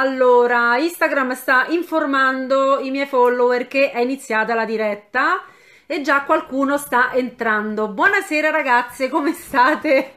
Allora, Instagram sta informando i miei follower che è iniziata la diretta e già qualcuno sta entrando. Buonasera ragazze, come state?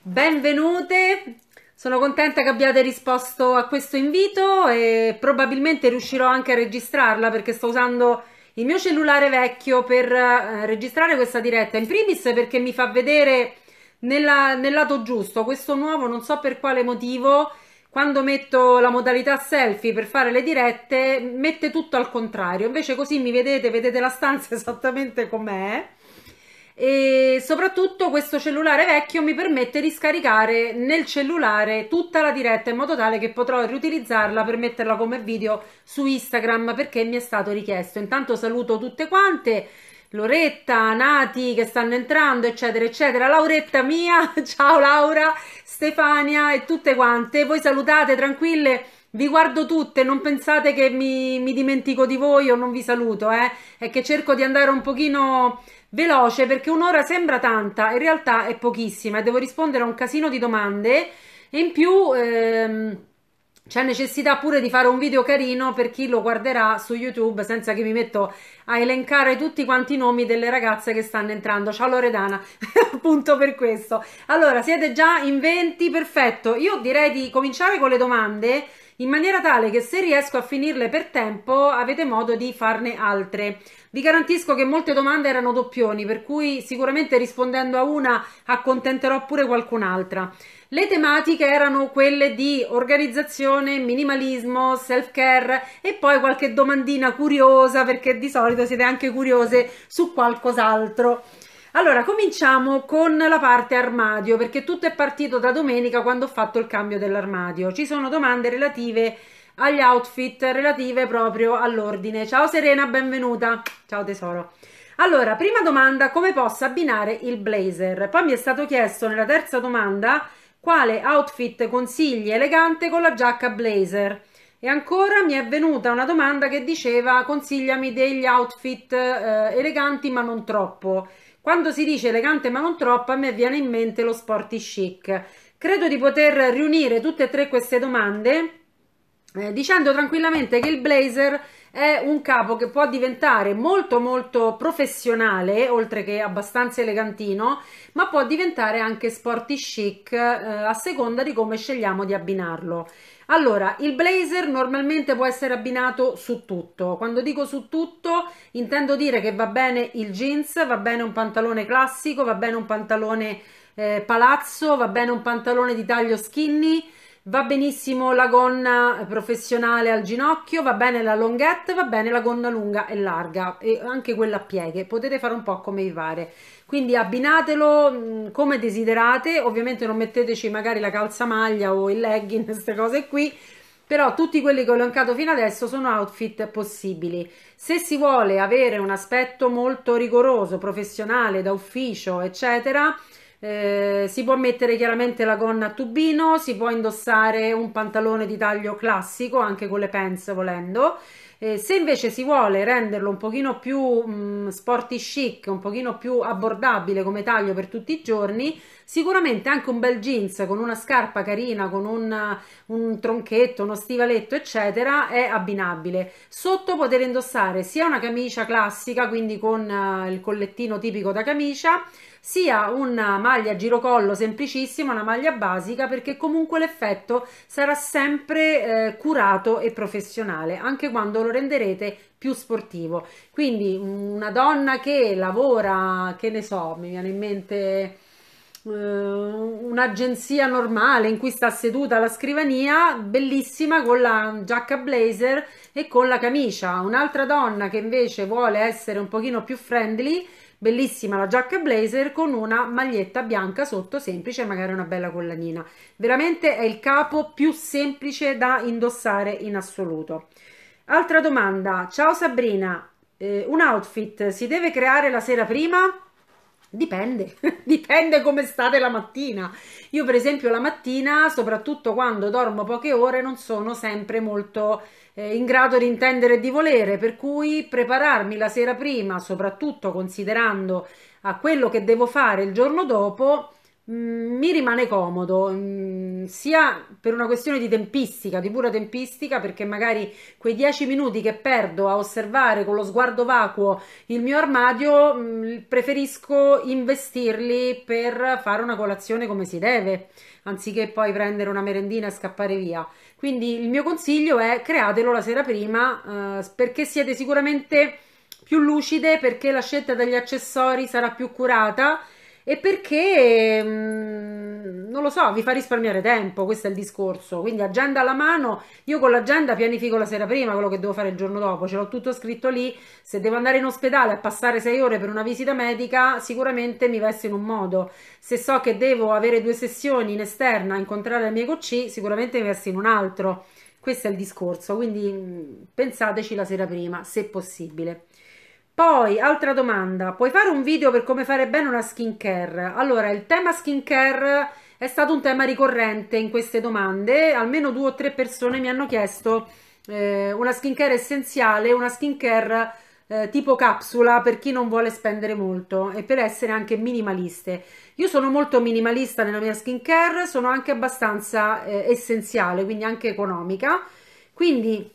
Benvenute. Sono contenta che abbiate risposto a questo invito e probabilmente riuscirò anche a registrarla perché sto usando il mio cellulare vecchio per eh, registrare questa diretta. In primis perché mi fa vedere nella, nel lato giusto, questo nuovo non so per quale motivo quando metto la modalità selfie per fare le dirette, mette tutto al contrario. Invece così mi vedete, vedete la stanza esattamente com'è. E soprattutto questo cellulare vecchio mi permette di scaricare nel cellulare tutta la diretta in modo tale che potrò riutilizzarla per metterla come video su Instagram perché mi è stato richiesto. Intanto saluto tutte quante. Loretta, Nati che stanno entrando, eccetera, eccetera. Lauretta mia, ciao Laura, Stefania e tutte quante. Voi salutate tranquille. Vi guardo tutte, non pensate che mi, mi dimentico di voi o non vi saluto, eh? È che cerco di andare un pochino veloce perché un'ora sembra tanta, in realtà è pochissima e devo rispondere a un casino di domande. In più, ehm, c'è necessità pure di fare un video carino per chi lo guarderà su YouTube senza che mi metto a elencare tutti quanti i nomi delle ragazze che stanno entrando. Ciao Loredana, appunto per questo. Allora, siete già in 20, perfetto. Io direi di cominciare con le domande in maniera tale che se riesco a finirle per tempo avete modo di farne altre. Vi garantisco che molte domande erano doppioni, per cui sicuramente rispondendo a una accontenterò pure qualcun'altra. Le tematiche erano quelle di organizzazione, minimalismo, self-care e poi qualche domandina curiosa perché di solito siete anche curiose su qualcos'altro. Allora, cominciamo con la parte armadio, perché tutto è partito da domenica quando ho fatto il cambio dell'armadio. Ci sono domande relative agli outfit, relative proprio all'ordine. Ciao Serena, benvenuta. Ciao tesoro. Allora, prima domanda, come posso abbinare il blazer? Poi mi è stato chiesto nella terza domanda quale outfit consigli elegante con la giacca blazer? E ancora mi è venuta una domanda che diceva consigliami degli outfit eh, eleganti ma non troppo. Quando si dice elegante ma non troppo, a me viene in mente lo sporty chic. Credo di poter riunire tutte e tre queste domande eh, dicendo tranquillamente che il blazer è un capo che può diventare molto molto professionale, oltre che abbastanza elegantino, ma può diventare anche sporty chic eh, a seconda di come scegliamo di abbinarlo. Allora, il blazer normalmente può essere abbinato su tutto. Quando dico su tutto, intendo dire che va bene il jeans, va bene un pantalone classico, va bene un pantalone eh, palazzo, va bene un pantalone di taglio skinny, Va benissimo la gonna professionale al ginocchio, va bene la longhette, va bene la gonna lunga e larga e anche quella a pieghe. Potete fare un po' come vi pare. Quindi abbinatelo mm, come desiderate, ovviamente non metteteci magari la calzamaglia o il legging, queste cose qui, però tutti quelli che ho elencato fino adesso sono outfit possibili. Se si vuole avere un aspetto molto rigoroso, professionale, da ufficio, eccetera, eh, si può mettere chiaramente la gonna a tubino, si può indossare un pantalone di taglio classico anche con le pants volendo. Eh, se invece si vuole renderlo un pochino più mh, mm, sporty chic, un pochino più abbordabile come taglio per tutti i giorni, sicuramente anche un bel jeans con una scarpa carina, con un, un tronchetto, uno stivaletto, eccetera, è abbinabile. Sotto potete indossare sia una camicia classica, quindi con uh, il collettino tipico da camicia, sia una maglia girocollo semplicissima, una maglia basica, perché comunque l'effetto sarà sempre eh, curato e professionale, anche quando lo renderete più sportivo. Quindi mm, una donna che lavora, che ne so, mi viene in mente eh, un'agenzia normale in cui sta seduta alla scrivania, bellissima con la giacca blazer e con la camicia. Un'altra donna che invece vuole essere un pochino più friendly, bellissima la giacca blazer con una maglietta bianca sotto semplice, magari una bella collanina. Veramente è il capo più semplice da indossare in assoluto. Altra domanda, ciao Sabrina, eh, un outfit si deve creare la sera prima? Dipende, dipende come state la mattina. Io per esempio la mattina, soprattutto quando dormo poche ore, non sono sempre molto eh, in grado di intendere e di volere, per cui prepararmi la sera prima, soprattutto considerando a quello che devo fare il giorno dopo, Mm, mi rimane comodo mh, mm, sia per una questione di tempistica, di pura tempistica, perché magari quei 10 minuti che perdo a osservare con lo sguardo vacuo il mio armadio, mh, mm, preferisco investirli per fare una colazione come si deve, anziché poi prendere una merendina e scappare via. Quindi il mio consiglio è createlo la sera prima, eh, perché siete sicuramente più lucide, perché la scelta degli accessori sarà più curata e perché mm, non lo so, vi fa risparmiare tempo, questo è il discorso. Quindi agenda alla mano, io con l'agenda pianifico la sera prima quello che devo fare il giorno dopo, ce l'ho tutto scritto lì. Se devo andare in ospedale a passare sei ore per una visita medica, sicuramente mi vesto in un modo. Se so che devo avere due sessioni in esterna, a incontrare la mia coach, sicuramente mi vesto in un altro. Questo è il discorso, quindi mm, pensateci la sera prima, se possibile. Poi, altra domanda, puoi fare un video per come fare bene una skincare? Allora, il tema skincare è stato un tema ricorrente in queste domande, almeno due o tre persone mi hanno chiesto eh, una skincare essenziale, una skincare eh, tipo capsula per chi non vuole spendere molto e per essere anche minimaliste. Io sono molto minimalista nella mia skincare, sono anche abbastanza eh, essenziale, quindi anche economica. Quindi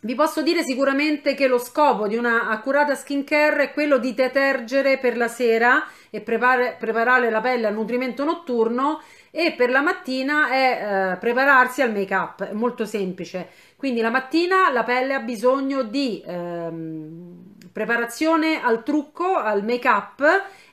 vi posso dire sicuramente che lo scopo di una accurata skincare è quello di detergere per la sera e preparare la pelle al nutrimento notturno e per la mattina è eh, prepararsi al make up, è molto semplice. Quindi la mattina la pelle ha bisogno di ehm, preparazione al trucco, al make-up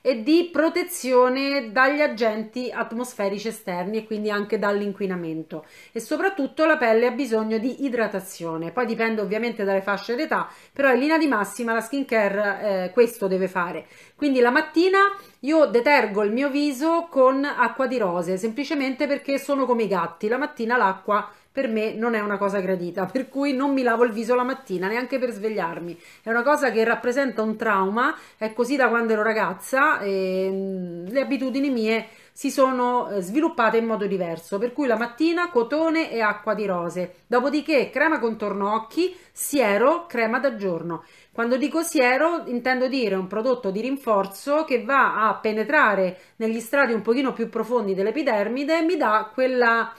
e di protezione dagli agenti atmosferici esterni e quindi anche dall'inquinamento e soprattutto la pelle ha bisogno di idratazione poi dipende ovviamente dalle fasce d'età però in linea di massima la skincare eh, questo deve fare quindi la mattina io detergo il mio viso con acqua di rose semplicemente perché sono come i gatti la mattina l'acqua per me non è una cosa gradita, per cui non mi lavo il viso la mattina neanche per svegliarmi. È una cosa che rappresenta un trauma, è così da quando ero ragazza e mm, le abitudini mie si sono eh, sviluppate in modo diverso, per cui la mattina cotone e acqua di rose, dopodiché crema contorno occhi, siero, crema da giorno. Quando dico siero intendo dire un prodotto di rinforzo che va a penetrare negli strati un pochino più profondi dell'epidermide e mi dà quella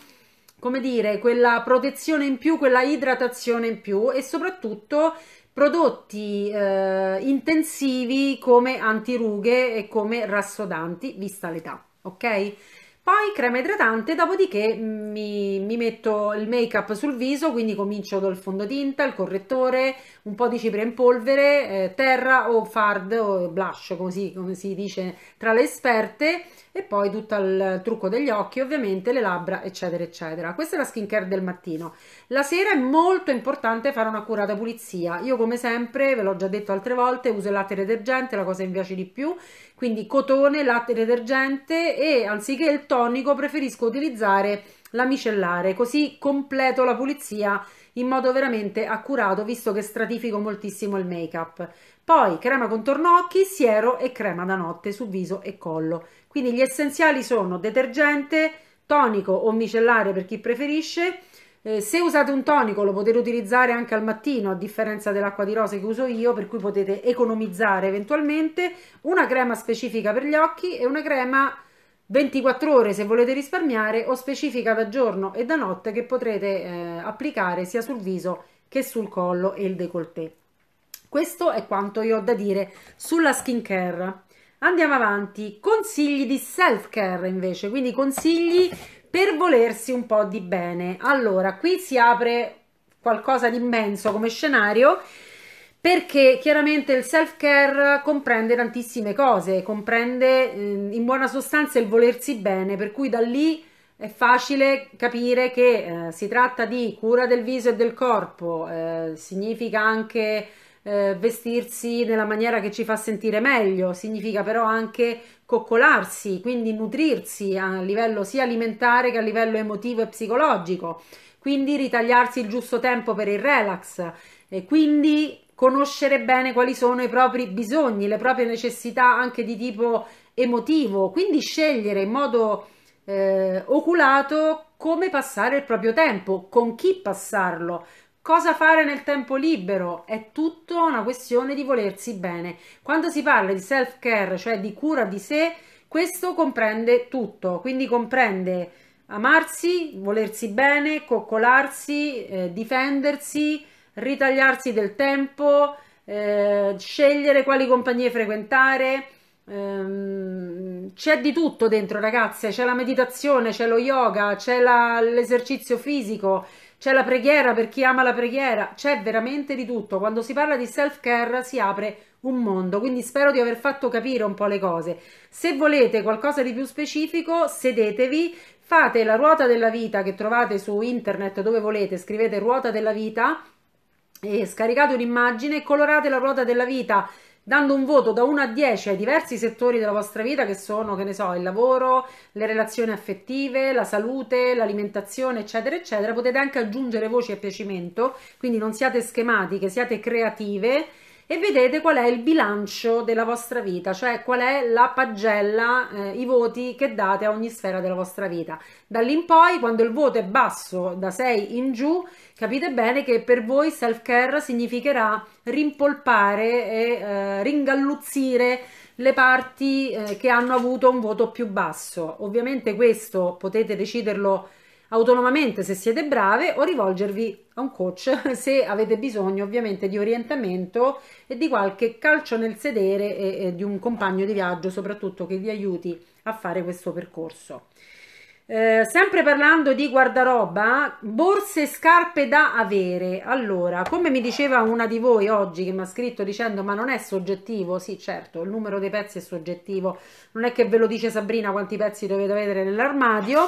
come dire, quella protezione in più, quella idratazione in più e soprattutto prodotti eh, intensivi come antirughe e come rassodanti, vista l'età, ok? Poi crema idratante, dopodiché mm, mi, mi metto il make up sul viso, quindi comincio col fondotinta, il correttore, un po' di cipria in polvere, eh, terra o fard o blush, così come si dice tra le esperte, e poi tutto il trucco degli occhi, ovviamente le labbra, eccetera, eccetera. Questa è la skincare del mattino. La sera è molto importante fare un'accurata pulizia. Io come sempre, ve l'ho già detto altre volte, uso il latte detergente, la cosa mi piace di più, quindi cotone, latte detergente e anziché il tonico preferisco utilizzare la micellare, così completo la pulizia in modo veramente accurato visto che stratifico moltissimo il make up. Poi crema contorno occhi, siero e crema da notte su viso e collo. Quindi gli essenziali sono detergente, tonico o micellare per chi preferisce. Eh, se usate un tonico lo potete utilizzare anche al mattino, a differenza dell'acqua di rose che uso io, per cui potete economizzare eventualmente una crema specifica per gli occhi e una crema 24 ore se volete risparmiare o specifica da giorno e da notte che potrete eh, applicare sia sul viso che sul collo e il décolleté. Questo è quanto io ho da dire sulla skincare. Andiamo avanti, consigli di self care invece, quindi consigli per volersi un po' di bene. Allora, qui si apre qualcosa di immenso come scenario perché chiaramente il self care comprende tantissime cose, comprende eh, in buona sostanza il volersi bene, per cui da lì è facile capire che eh, si tratta di cura del viso e del corpo, eh, significa anche eh, vestirsi nella maniera che ci fa sentire meglio, significa però anche coccolarsi, quindi nutrirsi a livello sia alimentare che a livello emotivo e psicologico, quindi ritagliarsi il giusto tempo per il relax e quindi conoscere bene quali sono i propri bisogni, le proprie necessità anche di tipo emotivo, quindi scegliere in modo eh, oculato come passare il proprio tempo, con chi passarlo, Cosa fare nel tempo libero? È tutto una questione di volersi bene. Quando si parla di self-care, cioè di cura di sé, questo comprende tutto, quindi comprende amarsi, volersi bene, coccolarsi, eh, difendersi, ritagliarsi del tempo, eh, scegliere quali compagnie frequentare. Ehm, c'è di tutto dentro, ragazze, c'è la meditazione, c'è lo yoga, c'è la, l'esercizio fisico c'è la preghiera per chi ama la preghiera, c'è veramente di tutto. Quando si parla di self-care si apre un mondo, quindi spero di aver fatto capire un po' le cose. Se volete qualcosa di più specifico, sedetevi, fate la ruota della vita che trovate su internet dove volete, scrivete ruota della vita e scaricate un'immagine, colorate la ruota della vita dando un voto da 1 a 10 ai diversi settori della vostra vita che sono, che ne so, il lavoro, le relazioni affettive, la salute, l'alimentazione, eccetera, eccetera. Potete anche aggiungere voci a piacimento, quindi non siate schematiche, siate creative e vedete qual è il bilancio della vostra vita, cioè qual è la pagella, eh, i voti che date a ogni sfera della vostra vita. Dall'in poi, quando il voto è basso, da 6 in giù, capite bene che per voi self-care significherà rimpolpare e eh, ringalluzzire le parti eh, che hanno avuto un voto più basso. Ovviamente questo potete deciderlo autonomamente se siete brave o rivolgervi a un coach se avete bisogno ovviamente di orientamento e di qualche calcio nel sedere e, e di un compagno di viaggio soprattutto che vi aiuti a fare questo percorso. Eh, sempre parlando di guardaroba, borse e scarpe da avere. Allora, come mi diceva una di voi oggi che mi ha scritto dicendo ma non è soggettivo, sì certo, il numero dei pezzi è soggettivo, non è che ve lo dice Sabrina quanti pezzi dovete avere nell'armadio,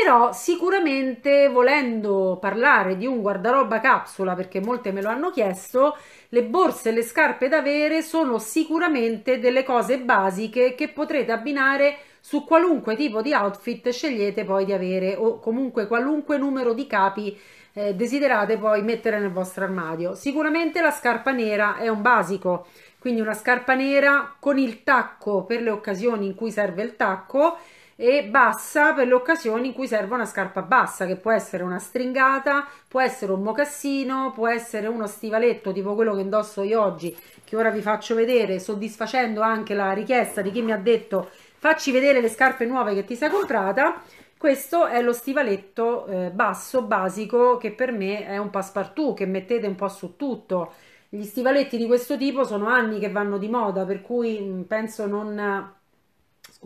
però sicuramente volendo parlare di un guardaroba capsula perché molte me lo hanno chiesto le borse e le scarpe da avere sono sicuramente delle cose basiche che potrete abbinare su qualunque tipo di outfit scegliete poi di avere o comunque qualunque numero di capi eh, desiderate poi mettere nel vostro armadio sicuramente la scarpa nera è un basico quindi una scarpa nera con il tacco per le occasioni in cui serve il tacco e bassa per le occasioni in cui serve una scarpa bassa, che può essere una stringata, può essere un mocassino, può essere uno stivaletto tipo quello che indosso io oggi, che ora vi faccio vedere, soddisfacendo anche la richiesta di chi mi ha detto facci vedere le scarpe nuove che ti sei comprata. Questo è lo stivaletto eh, basso, basico, che per me è un passepartout, che mettete un po' su tutto. Gli stivaletti di questo tipo sono anni che vanno di moda, per cui penso non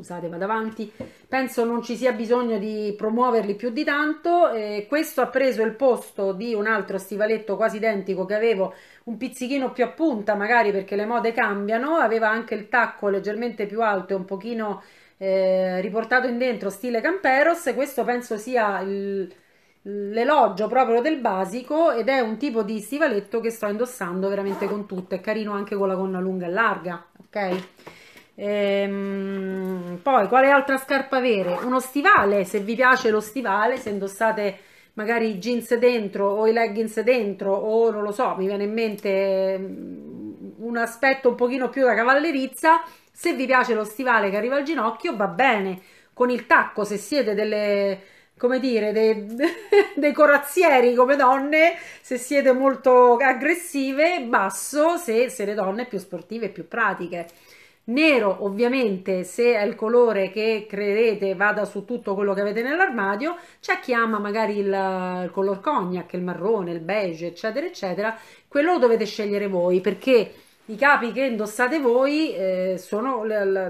scusate vado avanti, penso non ci sia bisogno di promuoverli più di tanto, eh, questo ha preso il posto di un altro stivaletto quasi identico che avevo un pizzichino più a punta magari perché le mode cambiano, aveva anche il tacco leggermente più alto e un pochino eh, riportato in dentro stile Camperos, questo penso sia il, l'elogio proprio del basico ed è un tipo di stivaletto che sto indossando veramente con tutto, è carino anche con la gonna lunga e larga, ok? Ehm, poi, quale altra scarpa avere? Uno stivale, se vi piace lo stivale, se indossate magari i jeans dentro o i leggings dentro o non lo so, mi viene in mente mm, un aspetto un pochino più da cavallerizza, se vi piace lo stivale che arriva al ginocchio va bene, con il tacco se siete delle come dire, dei, dei, corazzieri come donne, se siete molto aggressive, basso se siete donne più sportive e più pratiche. Nero ovviamente se è il colore che credete vada su tutto quello che avete nell'armadio, c'è chi ama magari il, il color cognac, il marrone, il beige eccetera eccetera, quello lo dovete scegliere voi perché i capi che indossate voi eh, sono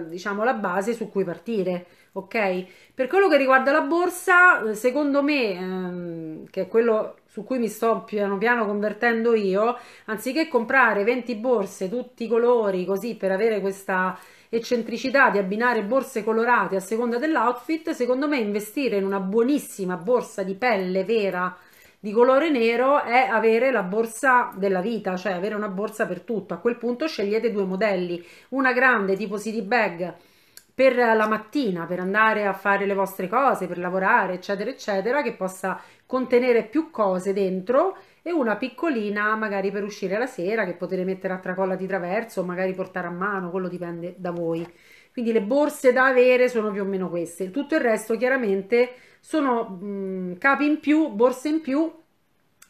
diciamo, la base su cui partire. Ok, per quello che riguarda la borsa, eh, secondo me, ehm, che è quello su cui mi sto piano piano convertendo io, anziché comprare 20 borse tutti i colori così per avere questa eccentricità di abbinare borse colorate a seconda dell'outfit, secondo me investire in una buonissima borsa di pelle vera di colore nero è avere la borsa della vita, cioè avere una borsa per tutto. A quel punto scegliete due modelli, una grande tipo city bag per la mattina, per andare a fare le vostre cose, per lavorare, eccetera, eccetera, che possa contenere più cose dentro e una piccolina magari per uscire la sera che potete mettere a tracolla di traverso, magari portare a mano, quello dipende da voi. Quindi le borse da avere sono più o meno queste. Tutto il resto chiaramente sono mh, mm, capi in più, borse in più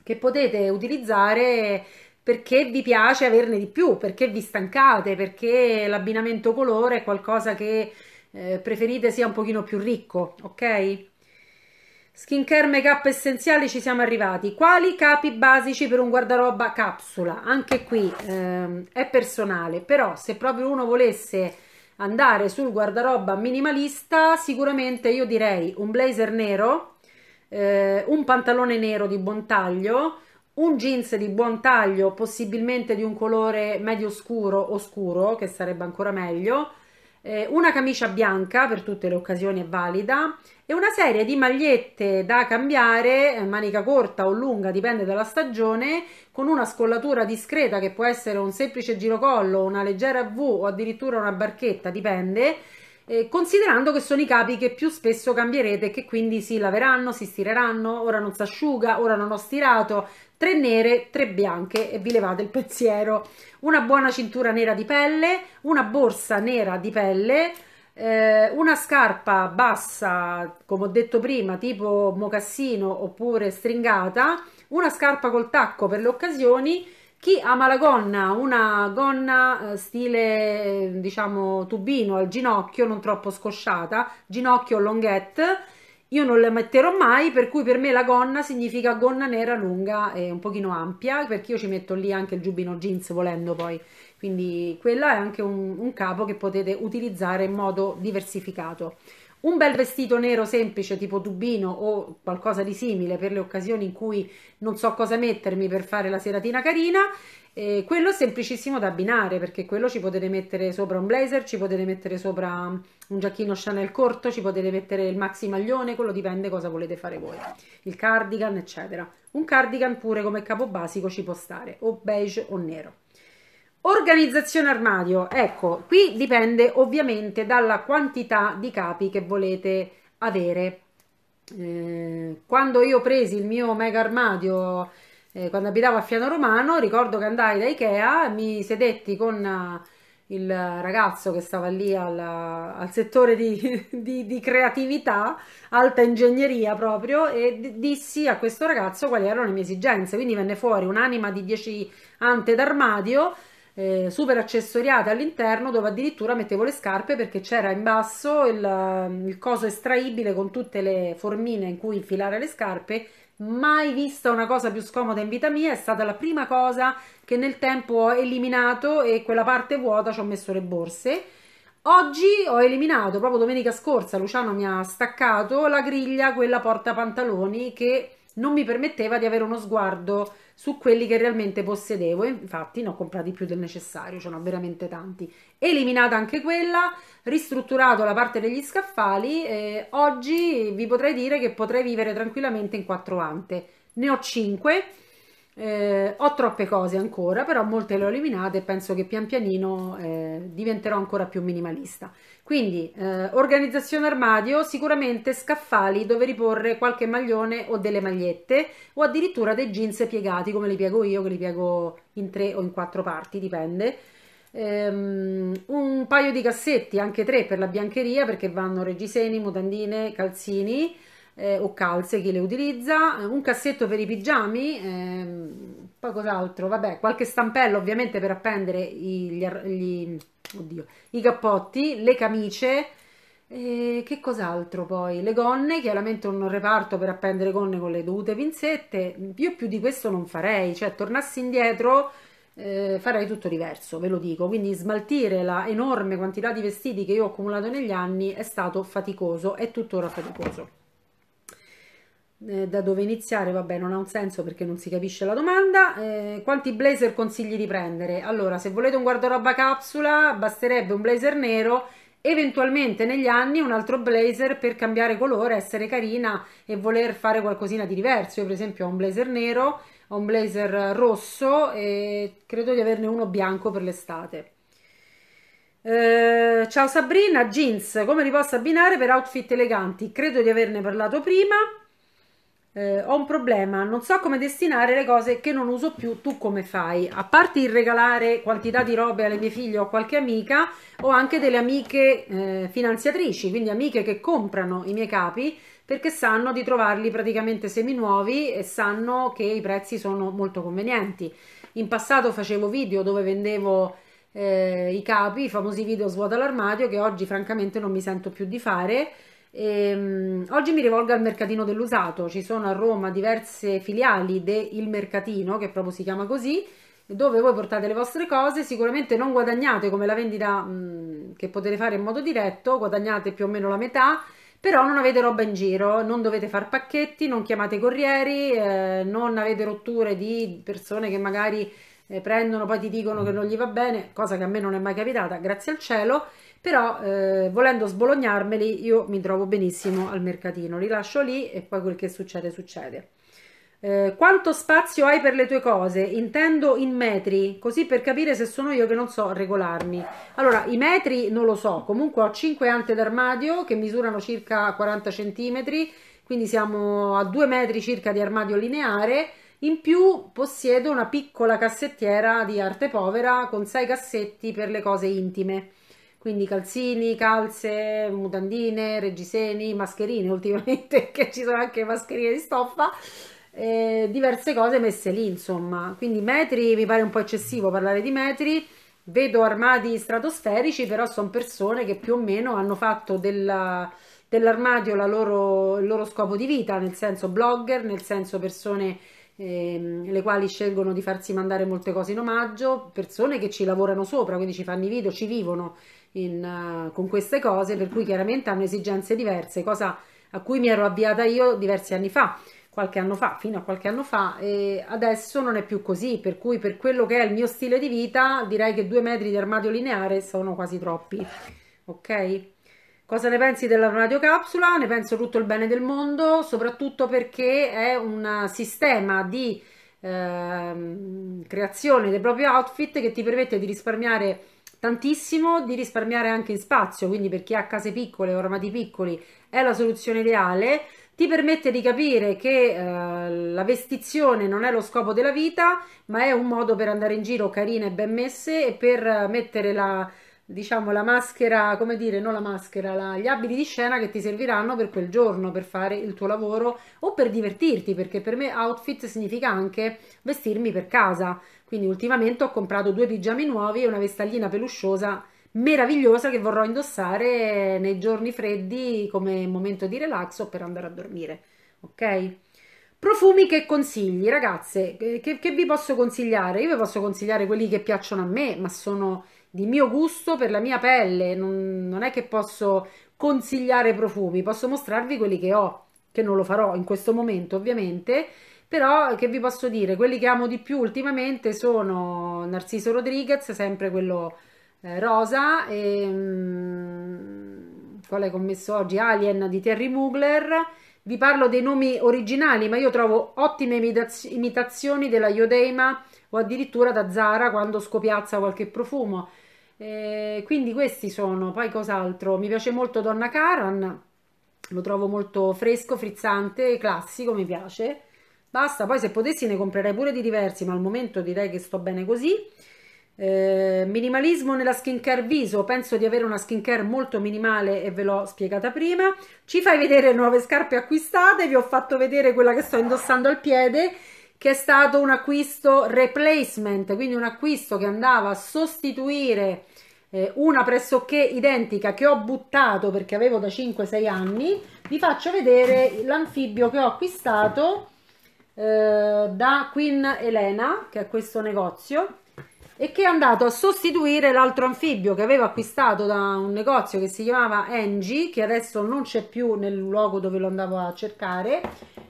che potete utilizzare perché vi piace averne di più, perché vi stancate, perché l'abbinamento colore è qualcosa che eh, preferite sia un pochino più ricco, ok? Skincare make up essenziali ci siamo arrivati. Quali capi basici per un guardaroba capsula? Anche qui ehm, è personale, però se proprio uno volesse andare sul guardaroba minimalista, sicuramente io direi un blazer nero, eh, un pantalone nero di buon taglio, un jeans di buon taglio, possibilmente di un colore medio scuro o scuro, che sarebbe ancora meglio eh, una camicia bianca per tutte le occasioni è valida e una serie di magliette da cambiare, eh, manica corta o lunga, dipende dalla stagione, con una scollatura discreta che può essere un semplice girocollo, una leggera V o addirittura una barchetta, dipende. Eh, considerando che sono i capi che più spesso cambierete e che quindi si laveranno, si stireranno, ora non si asciuga, ora non ho stirato, 3 nere, 3 bianche e vi levate il pensiero. Una buona cintura nera di pelle, una borsa nera di pelle, eh, una scarpa bassa, come ho detto prima, tipo mocassino oppure stringata, una scarpa col tacco per le occasioni. Chi ama la gonna, una gonna eh, stile diciamo tubino al ginocchio, non troppo scosciata, ginocchio longhette io non la metterò mai, per cui per me la gonna significa gonna nera lunga e un pochino ampia, perché io ci metto lì anche il giubbino jeans volendo poi. Quindi quella è anche un, un capo che potete utilizzare in modo diversificato un bel vestito nero semplice tipo tubino o qualcosa di simile per le occasioni in cui non so cosa mettermi per fare la seratina carina, eh, quello è semplicissimo da abbinare perché quello ci potete mettere sopra un blazer, ci potete mettere sopra un giacchino Chanel corto, ci potete mettere il maxi maglione, quello dipende cosa volete fare voi, il cardigan eccetera. Un cardigan pure come capo basico ci può stare o beige o nero. Organizzazione armadio, ecco, qui dipende ovviamente dalla quantità di capi che volete avere. Eh, quando io presi il mio mega armadio, eh, quando abitavo a Fiano Romano, ricordo che andai da Ikea, mi sedetti con eh, il ragazzo che stava lì alla, al settore di, di, di, creatività, alta ingegneria proprio, e dissi a questo ragazzo quali erano le mie esigenze. Quindi venne fuori un'anima di 10 ante d'armadio eh, super accessoriate all'interno dove addirittura mettevo le scarpe perché c'era in basso il, il coso estraibile con tutte le formine in cui infilare le scarpe mai vista una cosa più scomoda in vita mia, è stata la prima cosa che nel tempo ho eliminato e quella parte vuota ci ho messo le borse. Oggi ho eliminato, proprio domenica scorsa, Luciano mi ha staccato la griglia, quella porta pantaloni, che non mi permetteva di avere uno sguardo su quelli che realmente possedevo infatti ne ho comprati più del necessario, ce ne ho veramente tanti. Eliminata anche quella, ristrutturato la parte degli scaffali e oggi vi potrei dire che potrei vivere tranquillamente in quattro ante. Ne ho cinque. Eh, ho troppe cose ancora, però molte le ho eliminate e penso che pian pianino eh, diventerò ancora più minimalista. Quindi eh, organizzazione armadio, sicuramente scaffali dove riporre qualche maglione o delle magliette o addirittura dei jeans piegati come li piego io che li piego in tre o in quattro parti, dipende. Um, un paio di cassetti, anche tre per la biancheria perché vanno reggiseni, mutandine, calzini eh, o calze chi le utilizza, un cassetto per i pigiami, ehm, poi cos'altro, vabbè qualche stampello ovviamente per appendere gli, gli oddio, i cappotti, le camicie, e che cos'altro poi? Le gonne, chiaramente un reparto per appendere gonne con le dovute pinzette. Io più di questo non farei, cioè tornassi indietro eh, farei tutto diverso, ve lo dico. Quindi smaltire la enorme quantità di vestiti che io ho accumulato negli anni è stato faticoso, è tuttora faticoso eh, da dove iniziare, vabbè, non ha un senso perché non si capisce la domanda. Eh, quanti blazer consigli di prendere? Allora, se volete un guardaroba capsula, basterebbe un blazer nero, eventualmente negli anni un altro blazer per cambiare colore, essere carina e voler fare qualcosina di diverso. Io, per esempio, ho un blazer nero, ho un blazer rosso e credo di averne uno bianco per l'estate. Eh, ciao Sabrina, jeans, come li posso abbinare per outfit eleganti? Credo di averne parlato prima eh, ho un problema, non so come destinare le cose che non uso più, tu come fai? A parte il regalare quantità di robe alle mie figlie o a qualche amica, ho anche delle amiche eh, finanziatrici, quindi amiche che comprano i miei capi perché sanno di trovarli praticamente semi nuovi e sanno che i prezzi sono molto convenienti. In passato facevo video dove vendevo eh, i capi, i famosi video svuota l'armadio che oggi francamente non mi sento più di fare e, ehm, oggi mi rivolgo al mercatino dell'usato, ci sono a Roma diverse filiali del mercatino, che proprio si chiama così, dove voi portate le vostre cose, sicuramente non guadagnate come la vendita mh, mm, che potete fare in modo diretto, guadagnate più o meno la metà, però non avete roba in giro, non dovete fare pacchetti, non chiamate corrieri, eh, non avete rotture di persone che magari eh, prendono, poi ti dicono che non gli va bene, cosa che a me non è mai capitata, grazie al cielo però eh, volendo sbolognarmeli io mi trovo benissimo al mercatino, li lascio lì e poi quel che succede succede. Eh, quanto spazio hai per le tue cose? Intendo in metri, così per capire se sono io che non so regolarmi. Allora, i metri non lo so, comunque ho 5 ante d'armadio che misurano circa 40 cm, quindi siamo a 2 metri circa di armadio lineare. In più possiedo una piccola cassettiera di arte povera con 6 cassetti per le cose intime quindi calzini, calze, mutandine, reggiseni, mascherine ultimamente che ci sono anche mascherine di stoffa eh, diverse cose messe lì insomma quindi metri mi pare un po' eccessivo parlare di metri vedo armadi stratosferici però sono persone che più o meno hanno fatto della, dell'armadio loro, il loro scopo di vita nel senso blogger nel senso persone Ehm, le quali scelgono di farsi mandare molte cose in omaggio, persone che ci lavorano sopra, quindi ci fanno i video, ci vivono in, uh, con queste cose, per cui chiaramente hanno esigenze diverse, cosa a cui mi ero avviata io diversi anni fa, qualche anno fa, fino a qualche anno fa, e adesso non è più così, per cui per quello che è il mio stile di vita direi che due metri di armadio lineare sono quasi troppi, ok? Cosa ne pensi dell'armadio capsula? Ne penso tutto il bene del mondo, soprattutto perché è un sistema di ehm, creazione del proprio outfit che ti permette di risparmiare tantissimo, di risparmiare anche in spazio, quindi per chi ha case piccole o armati piccoli è la soluzione ideale, ti permette di capire che eh, la vestizione non è lo scopo della vita, ma è un modo per andare in giro carine e ben messe e per mettere la diciamo la maschera, come dire, non la maschera, la, gli abiti di scena che ti serviranno per quel giorno, per fare il tuo lavoro o per divertirti, perché per me outfit significa anche vestirmi per casa. Quindi ultimamente ho comprato due pigiami nuovi e una vestaglina pelusciosa meravigliosa che vorrò indossare nei giorni freddi come momento di relax o per andare a dormire, ok? Profumi che consigli, ragazze, che, che vi posso consigliare? Io vi posso consigliare quelli che piacciono a me, ma sono di mio gusto per la mia pelle, non, non è che posso consigliare profumi, posso mostrarvi quelli che ho, che non lo farò in questo momento ovviamente, però che vi posso dire, quelli che amo di più ultimamente sono Narciso Rodriguez, sempre quello eh, rosa, e, ehm, mh, quale ho messo oggi, Alien di Terry Mugler, vi parlo dei nomi originali, ma io trovo ottime imitazioni della Iodeima o addirittura da Zara quando scopiazza qualche profumo. Eh, quindi questi sono, poi cos'altro? Mi piace molto Donna Karan, lo trovo molto fresco, frizzante, classico, mi piace. Basta, poi se potessi ne comprerei pure di diversi, ma al momento direi che sto bene così. Eh, minimalismo nella skincare viso, penso di avere una skincare molto minimale e ve l'ho spiegata prima. Ci fai vedere nuove scarpe acquistate, vi ho fatto vedere quella che sto indossando al piede che è stato un acquisto replacement, quindi un acquisto che andava a sostituire eh, una pressoché identica che ho buttato perché avevo da 5-6 anni, vi faccio vedere l'anfibio che ho acquistato eh, da Queen Elena, che è questo negozio, e che è andato a sostituire l'altro anfibio che avevo acquistato da un negozio che si chiamava Angie che adesso non c'è più nel luogo dove lo andavo a cercare,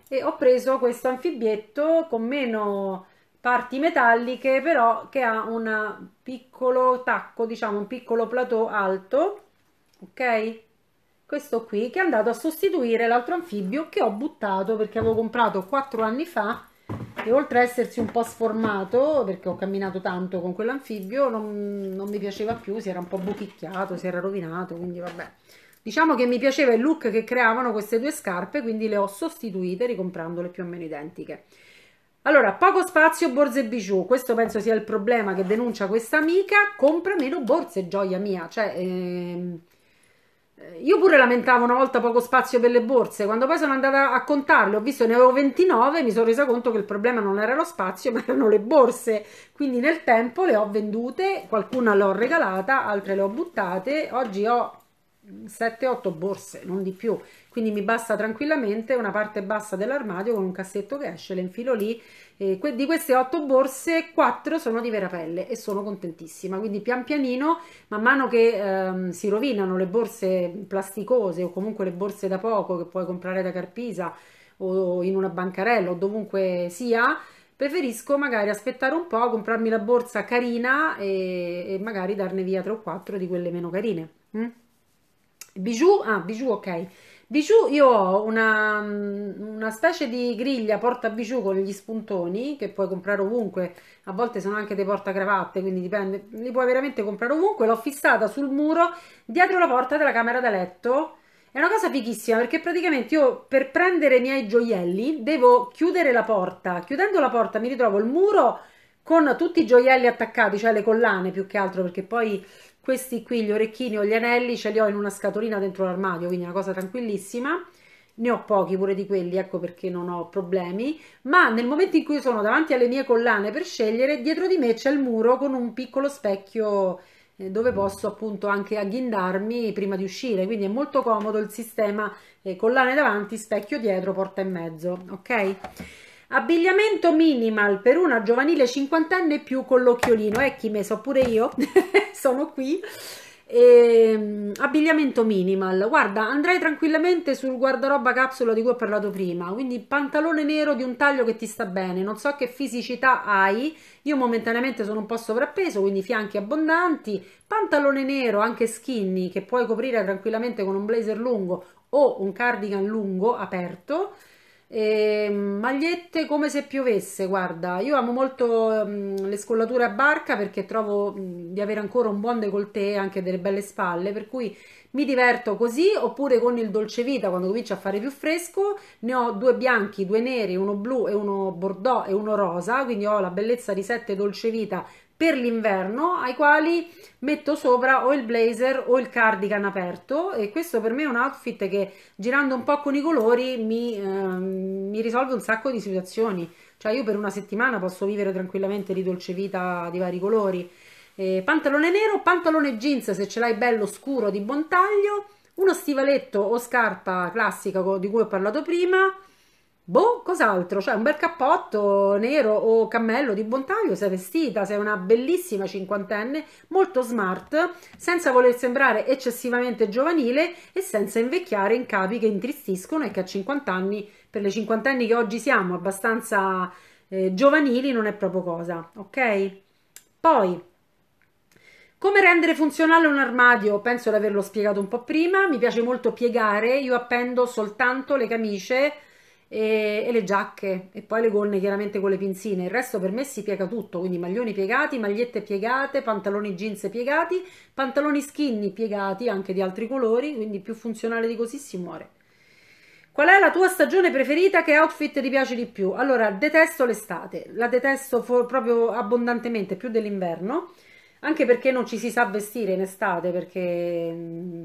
e ho preso questo anfibietto con meno parti metalliche però che ha un piccolo tacco, diciamo un piccolo plateau alto, ok? Questo qui che è andato a sostituire l'altro anfibio che ho buttato perché avevo comprato quattro anni fa e oltre a essersi un po' sformato perché ho camminato tanto con quell'anfibio non, non mi piaceva più, si era un po' buchicchiato, si era rovinato, quindi vabbè. Diciamo che mi piaceva il look che creavano queste due scarpe, quindi le ho sostituite ricomprandole più o meno identiche. Allora, poco spazio borse e bijou, questo penso sia il problema che denuncia questa amica, compra meno borse, gioia mia, cioè... Ehm... Io pure lamentavo una volta poco spazio per le borse, quando poi sono andata a contarle, ho visto ne avevo 29, mi sono resa conto che il problema non era lo spazio, ma erano le borse. Quindi nel tempo le ho vendute, qualcuna le ho regalata, altre le ho buttate. Oggi ho 7-8 borse, non di più quindi mi basta tranquillamente una parte bassa dell'armadio con un cassetto che esce, le infilo lì eh, que di queste otto borse quattro sono di vera pelle e sono contentissima quindi pian pianino man mano che ehm, si rovinano le borse plasticose o comunque le borse da poco che puoi comprare da Carpisa o in una bancarella o dovunque sia preferisco magari aspettare un po', comprarmi la borsa carina e, e magari darne via tre o quattro di quelle meno carine. Mm? Bijou, ah, bijou, ok. Biciù io ho una, mm, una specie di griglia porta biciù con gli spuntoni che puoi comprare ovunque, a volte sono anche dei porta cravatte, quindi dipende, li puoi veramente comprare ovunque, l'ho fissata sul muro dietro la porta della camera da letto. È una cosa fighissima perché praticamente io per prendere i miei gioielli devo chiudere la porta. Chiudendo la porta mi ritrovo il muro con tutti i gioielli attaccati, cioè le collane più che altro, perché poi questi qui gli orecchini o gli anelli ce li ho in una scatolina dentro l'armadio quindi una cosa tranquillissima ne ho pochi pure di quelli, ecco perché non ho problemi, ma nel momento in cui sono davanti alle mie collane per scegliere, dietro di me c'è il muro con un piccolo specchio eh, dove posso appunto anche agghindarmi prima di uscire, quindi è molto comodo il sistema eh, collane davanti, specchio dietro, porta in mezzo, ok? Abbigliamento minimal per una giovanile cinquantenne più con l'occhiolino. Eh, chi me so pure io, sono qui. E, ehm, abbigliamento minimal. Guarda, andrai tranquillamente sul guardaroba capsula di cui ho parlato prima. Quindi pantalone nero di un taglio che ti sta bene. Non so che fisicità hai. Io momentaneamente sono un po' sovrappeso, quindi fianchi abbondanti. Pantalone nero, anche skinny, che puoi coprire tranquillamente con un blazer lungo o un cardigan lungo aperto. E, ehm, magliette come se piovesse, guarda, io amo molto mh, mm, le scollature a barca perché trovo mh, mm, di avere ancora un buon e anche delle belle spalle, per cui mi diverto così oppure con il dolce vita quando comincia a fare più fresco ne ho due bianchi, due neri, uno blu e uno bordeaux e uno rosa quindi ho la bellezza di sette dolce vita per l'inverno ai quali metto sopra o il blazer o il cardigan aperto e questo per me è un outfit che girando un po' con i colori mi, eh, mi risolve un sacco di situazioni cioè io per una settimana posso vivere tranquillamente di dolce vita di vari colori eh, pantalone nero, pantalone jeans se ce l'hai bello scuro di buon taglio uno stivaletto o scarpa classica di cui ho parlato prima Boh, cos'altro? Cioè, un bel cappotto nero o cammello di buon taglio, sei vestita, sei una bellissima cinquantenne, molto smart, senza voler sembrare eccessivamente giovanile e senza invecchiare in capi che intristiscono e che a 50 anni, per le cinquantenni che oggi siamo, abbastanza eh, giovanili, non è proprio cosa, ok? Poi, come rendere funzionale un armadio? Penso di averlo spiegato un po' prima. Mi piace molto piegare, io appendo soltanto le camicie e, e, le giacche e poi le gonne chiaramente con le pinzine il resto per me si piega tutto quindi maglioni piegati magliette piegate pantaloni jeans piegati pantaloni skinny piegati anche di altri colori quindi più funzionale di così si muore Qual è la tua stagione preferita? Che outfit ti piace di più? Allora, detesto l'estate, la detesto proprio abbondantemente, più dell'inverno, anche perché non ci si sa vestire in estate, perché mm,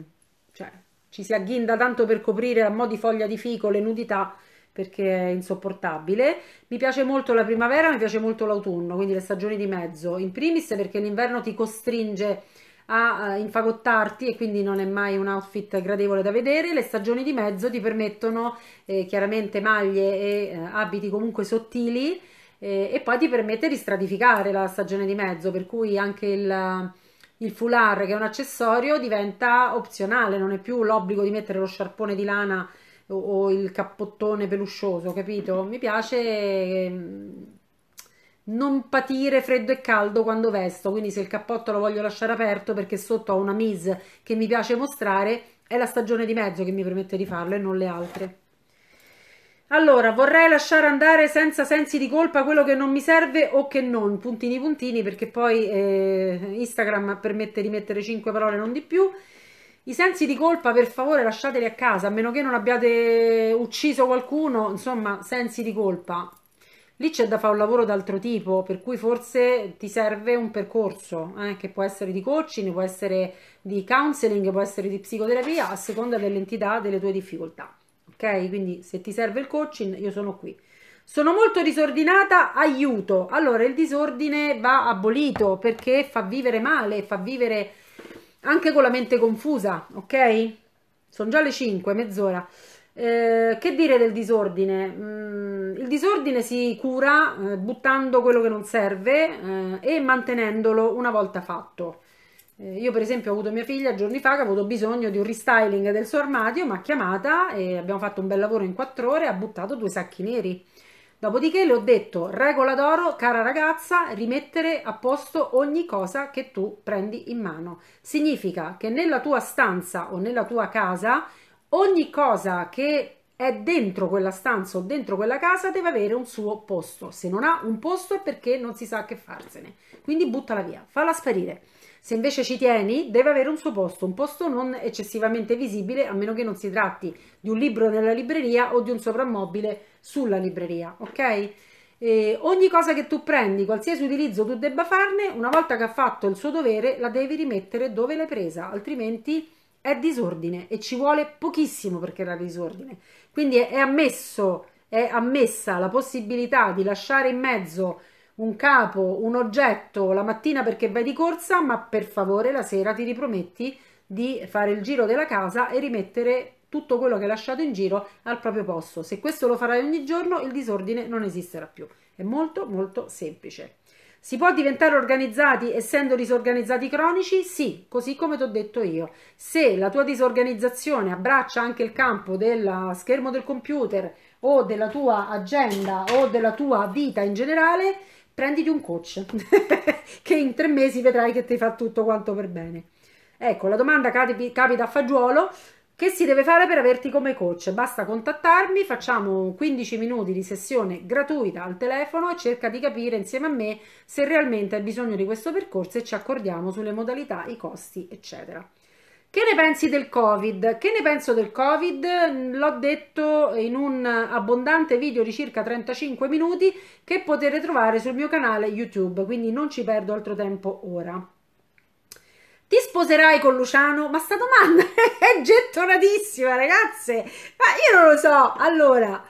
cioè, ci si agghinda tanto per coprire a mo' di foglia di fico le nudità perché è insopportabile. Mi piace molto la primavera, mi piace molto l'autunno, quindi le stagioni di mezzo. In primis perché l'inverno ti costringe a eh, infagottarti e quindi non è mai un outfit gradevole da vedere. Le stagioni di mezzo ti permettono eh, chiaramente maglie e eh, abiti comunque sottili eh, e poi ti permette di stratificare la stagione di mezzo, per cui anche il, il foulard che è un accessorio diventa opzionale, non è più l'obbligo di mettere lo sciarpone di lana o, o il cappottone peluscioso, capito? Mi piace ehm, non patire freddo e caldo quando vesto, quindi se il cappotto lo voglio lasciare aperto perché sotto ho una mise che mi piace mostrare, è la stagione di mezzo che mi permette di farlo e non le altre. Allora, vorrei lasciare andare senza sensi di colpa quello che non mi serve o che non, puntini puntini, perché poi eh, Instagram permette di mettere 5 parole, non di più. I sensi di colpa, per favore, lasciateli a casa, a meno che non abbiate ucciso qualcuno, insomma, sensi di colpa. Lì c'è da fare un lavoro d'altro tipo, per cui forse ti serve un percorso, eh, che può essere di coaching, può essere di counseling, può essere di psicoterapia, a seconda dell'entità delle tue difficoltà. Ok? Quindi se ti serve il coaching, io sono qui. Sono molto disordinata, aiuto. Allora, il disordine va abolito perché fa vivere male, fa vivere anche con la mente confusa, ok? Sono già le 5, mezz'ora. Eh, che dire del disordine? Mm, il disordine si cura eh, buttando quello che non serve eh, e mantenendolo una volta fatto. Eh, io per esempio ho avuto mia figlia giorni fa che ha avuto bisogno di un restyling del suo armadio, mi ha chiamata e abbiamo fatto un bel lavoro in quattro ore e ha buttato due sacchi neri. Dopodiché le ho detto, regola d'oro, cara ragazza, rimettere a posto ogni cosa che tu prendi in mano. Significa che nella tua stanza o nella tua casa, ogni cosa che è dentro quella stanza o dentro quella casa deve avere un suo posto. Se non ha un posto è perché non si sa che farsene. Quindi buttala via, falla sparire. Se invece ci tieni, deve avere un suo posto, un posto non eccessivamente visibile, a meno che non si tratti di un libro nella libreria o di un soprammobile sulla libreria, ok? E ogni cosa che tu prendi, qualsiasi utilizzo tu debba farne, una volta che ha fatto il suo dovere, la devi rimettere dove l'hai presa, altrimenti è disordine e ci vuole pochissimo perché era disordine. Quindi è, ammesso, è ammessa la possibilità di lasciare in mezzo un capo, un oggetto la mattina perché vai di corsa, ma per favore la sera ti riprometti di fare il giro della casa e rimettere tutto quello che hai lasciato in giro al proprio posto. Se questo lo farai ogni giorno, il disordine non esisterà più. È molto molto semplice. Si può diventare organizzati essendo disorganizzati cronici? Sì, così come ti ho detto io. Se la tua disorganizzazione abbraccia anche il campo del eh, schermo del computer o della tua agenda o della tua vita in generale, prenditi un coach che in tre mesi vedrai che ti fa tutto quanto per bene. Ecco, la domanda capita a fagiolo, che si deve fare per averti come coach? Basta contattarmi, facciamo 15 minuti di sessione gratuita al telefono e cerca di capire insieme a me se realmente hai bisogno di questo percorso e ci accordiamo sulle modalità, i costi, eccetera. Che ne pensi del Covid? Che ne penso del Covid? L'ho detto in un abbondante video di circa 35 minuti che potete trovare sul mio canale YouTube, quindi non ci perdo altro tempo ora ti sposerai con Luciano? Ma sta domanda è gettonatissima, ragazze. Ma io non lo so. Allora,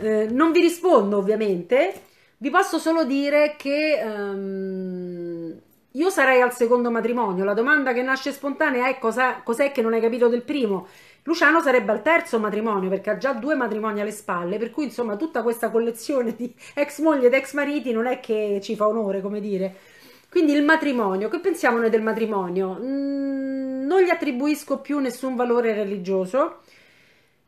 eh, non vi rispondo ovviamente. Vi posso solo dire che um, io sarei al secondo matrimonio. La domanda che nasce spontanea è cosa, cos'è che non hai capito del primo. Luciano sarebbe al terzo matrimonio perché ha già due matrimoni alle spalle, per cui insomma tutta questa collezione di ex moglie ed ex mariti non è che ci fa onore, come dire. Quindi il matrimonio, che pensiamo noi del matrimonio? Mm, non gli attribuisco più nessun valore religioso,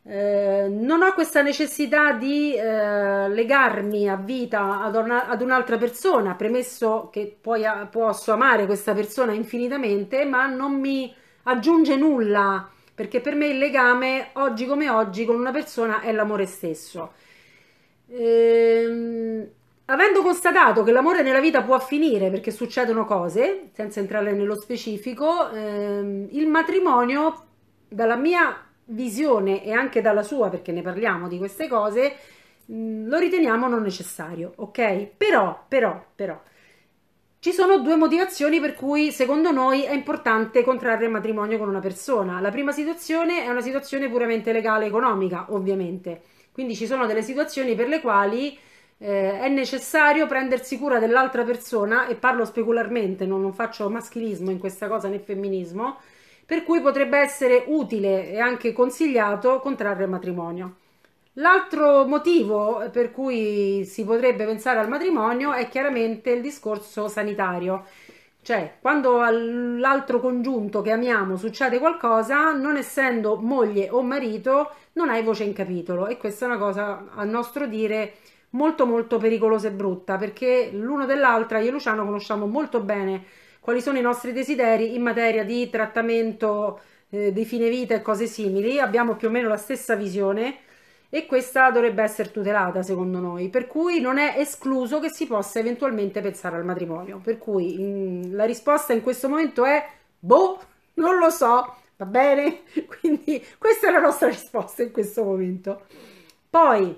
eh, non ho questa necessità di eh, legarmi a vita ad, una, ad, un'altra persona, premesso che poi a, posso amare questa persona infinitamente, ma non mi aggiunge nulla, perché per me il legame oggi come oggi con una persona è l'amore stesso. Ehm Avendo constatato che l'amore nella vita può finire perché succedono cose, senza entrare nello specifico, ehm, il matrimonio, dalla mia visione e anche dalla sua, perché ne parliamo di queste cose, mh, mm, lo riteniamo non necessario, ok? Però, però, però, ci sono due motivazioni per cui secondo noi è importante contrarre il matrimonio con una persona. La prima situazione è una situazione puramente legale economica, ovviamente. Quindi ci sono delle situazioni per le quali eh, è necessario prendersi cura dell'altra persona, e parlo specularmente, non, non faccio maschilismo in questa cosa né femminismo, per cui potrebbe essere utile e anche consigliato contrarre matrimonio. L'altro motivo per cui si potrebbe pensare al matrimonio è chiaramente il discorso sanitario. Cioè, quando all'altro congiunto che amiamo succede qualcosa, non essendo moglie o marito, non hai voce in capitolo e questa è una cosa a nostro dire molto molto pericolosa e brutta perché l'uno dell'altra io e Luciano conosciamo molto bene quali sono i nostri desideri in materia di trattamento eh, di fine vita e cose simili, abbiamo più o meno la stessa visione e questa dovrebbe essere tutelata secondo noi, per cui non è escluso che si possa eventualmente pensare al matrimonio, per cui in, la risposta in questo momento è boh, non lo so, va bene? Quindi questa è la nostra risposta in questo momento. Poi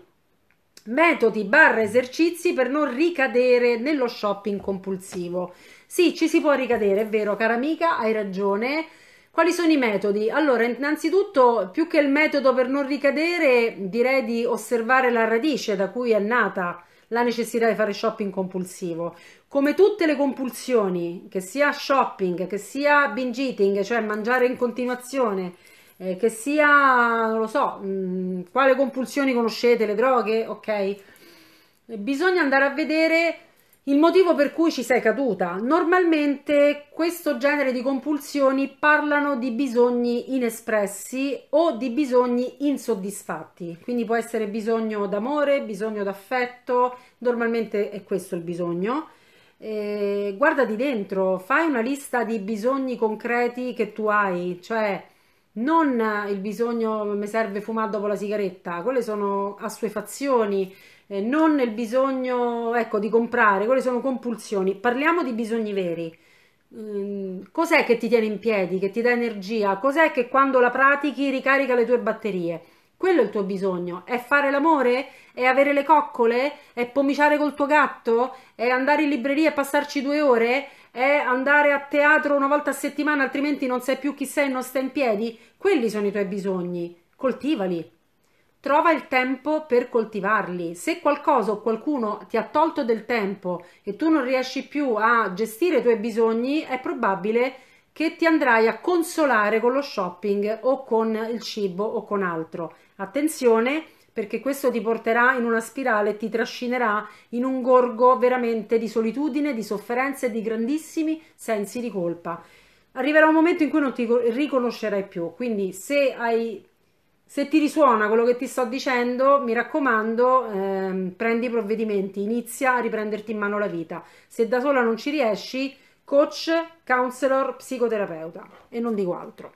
metodi barra esercizi per non ricadere nello shopping compulsivo. Sì, ci si può ricadere, è vero, cara amica, hai ragione. Quali sono i metodi? Allora, innanzitutto, più che il metodo per non ricadere, direi di osservare la radice da cui è nata la necessità di fare shopping compulsivo. Come tutte le compulsioni, che sia shopping, che sia binge eating, cioè mangiare in continuazione, eh, che sia, non lo so, mh, mm, quale compulsioni conoscete, le droghe, ok? Bisogna andare a vedere il motivo per cui ci sei caduta. Normalmente questo genere di compulsioni parlano di bisogni inespressi o di bisogni insoddisfatti, quindi può essere bisogno d'amore, bisogno d'affetto, normalmente è questo il bisogno. Eh, guardati dentro, fai una lista di bisogni concreti che tu hai, cioè non eh, il bisogno mi serve fumare dopo la sigaretta, quelle sono assuefazioni, eh, non il bisogno ecco, di comprare, quelle sono compulsioni. Parliamo di bisogni veri. Mm, cos'è che ti tiene in piedi, che ti dà energia? Cos'è che quando la pratichi ricarica le tue batterie? Quello è il tuo bisogno. È fare l'amore? È avere le coccole? È pomiciare col tuo gatto? È andare in libreria e passarci due ore? è andare a teatro una volta a settimana, altrimenti non sai più chi sei e non stai in piedi? Quelli sono i tuoi bisogni, coltivali. Trova il tempo per coltivarli. Se qualcosa o qualcuno ti ha tolto del tempo e tu non riesci più a gestire i tuoi bisogni, è probabile che ti andrai a consolare con lo shopping o con il cibo o con altro. Attenzione! perché questo ti porterà in una spirale e ti trascinerà in un gorgo veramente di solitudine, di sofferenza e di grandissimi sensi di colpa. Arriverà un momento in cui non ti riconoscerai più, quindi se, hai, se ti risuona quello che ti sto dicendo, mi raccomando, ehm, prendi i provvedimenti, inizia a riprenderti in mano la vita. Se da sola non ci riesci, coach, counselor, psicoterapeuta e non dico altro.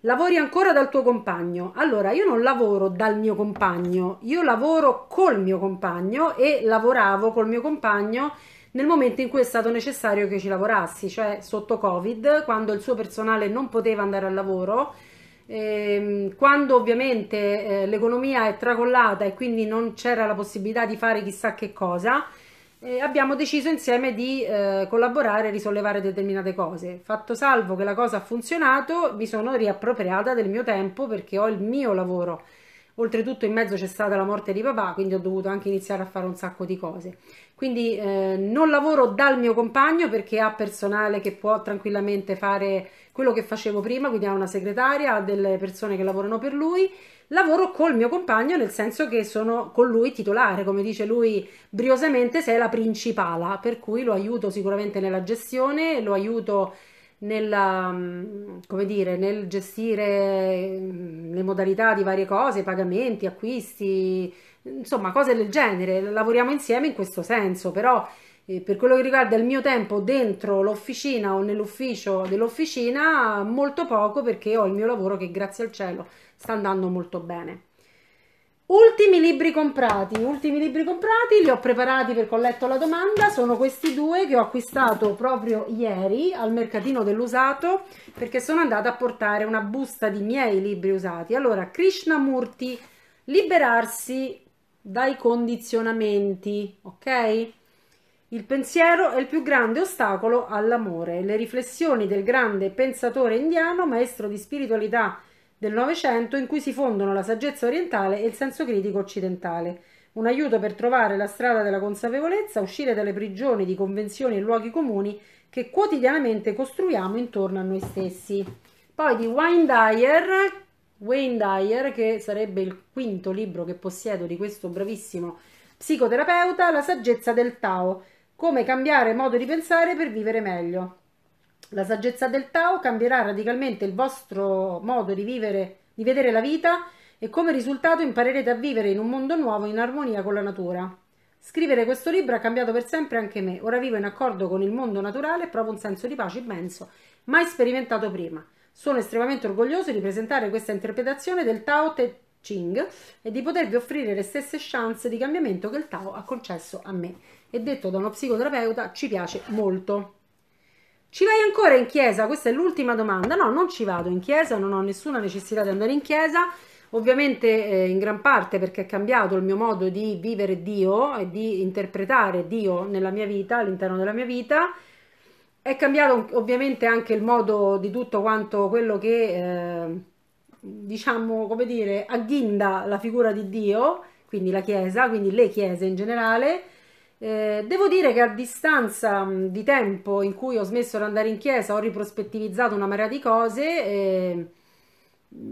Lavori ancora dal tuo compagno. Allora, io non lavoro dal mio compagno, io lavoro col mio compagno e lavoravo col mio compagno nel momento in cui è stato necessario che ci lavorassi, cioè sotto Covid, quando il suo personale non poteva andare al lavoro, ehm, quando ovviamente eh, l'economia è tracollata e quindi non c'era la possibilità di fare chissà che cosa e abbiamo deciso insieme di eh, collaborare e risollevare determinate cose. Fatto salvo che la cosa ha funzionato, mi sono riappropriata del mio tempo perché ho il mio lavoro. Oltretutto in mezzo c'è stata la morte di papà, quindi ho dovuto anche iniziare a fare un sacco di cose. Quindi eh, non lavoro dal mio compagno perché ha personale che può tranquillamente fare quello che facevo prima, quindi ha una segretaria, ha delle persone che lavorano per lui lavoro col mio compagno nel senso che sono con lui titolare, come dice lui briosamente, sei la principala, per cui lo aiuto sicuramente nella gestione, lo aiuto nella, um, dire, nel gestire mm, le modalità di varie cose, pagamenti, acquisti, insomma cose del genere, lavoriamo insieme in questo senso, però eh, per quello che riguarda il mio tempo dentro l'officina o nell'ufficio dell'officina, molto poco perché ho il mio lavoro che grazie al cielo sta andando molto bene. Ultimi libri comprati, ultimi libri comprati, li ho preparati perché ho letto la domanda, sono questi due che ho acquistato proprio ieri al mercatino dell'usato perché sono andata a portare una busta di miei libri usati. Allora, Krishnamurti, Liberarsi dai condizionamenti, ok? Il pensiero è il più grande ostacolo all'amore. Le riflessioni del grande pensatore indiano, maestro di spiritualità del Novecento in cui si fondono la saggezza orientale e il senso critico occidentale. Un aiuto per trovare la strada della consapevolezza, uscire dalle prigioni di convenzioni e luoghi comuni che quotidianamente costruiamo intorno a noi stessi. Poi di Wayne Dyer, Wayne Dyer, che sarebbe il quinto libro che possiedo di questo bravissimo psicoterapeuta, La saggezza del Tao, come cambiare modo di pensare per vivere meglio. La saggezza del Tao cambierà radicalmente il vostro modo di vivere, di vedere la vita e come risultato imparerete a vivere in un mondo nuovo in armonia con la natura. Scrivere questo libro ha cambiato per sempre anche me. Ora vivo in accordo con il mondo naturale e provo un senso di pace immenso, mai sperimentato prima. Sono estremamente orgoglioso di presentare questa interpretazione del Tao Te Ching e di potervi offrire le stesse chance di cambiamento che il Tao ha concesso a me. E detto da uno psicoterapeuta ci piace molto. Ci vai ancora in chiesa? Questa è l'ultima domanda. No, non ci vado in chiesa, non ho nessuna necessità di andare in chiesa. Ovviamente eh, in gran parte perché è cambiato il mio modo di vivere Dio e di interpretare Dio nella mia vita, all'interno della mia vita. È cambiato ovviamente anche il modo di tutto quanto quello che, eh, diciamo, come dire, agghinda la figura di Dio, quindi la Chiesa, quindi le Chiese in generale eh, devo dire che a distanza mm, di tempo in cui ho smesso di andare in chiesa, ho riprospettivizzato una marea di cose, eh,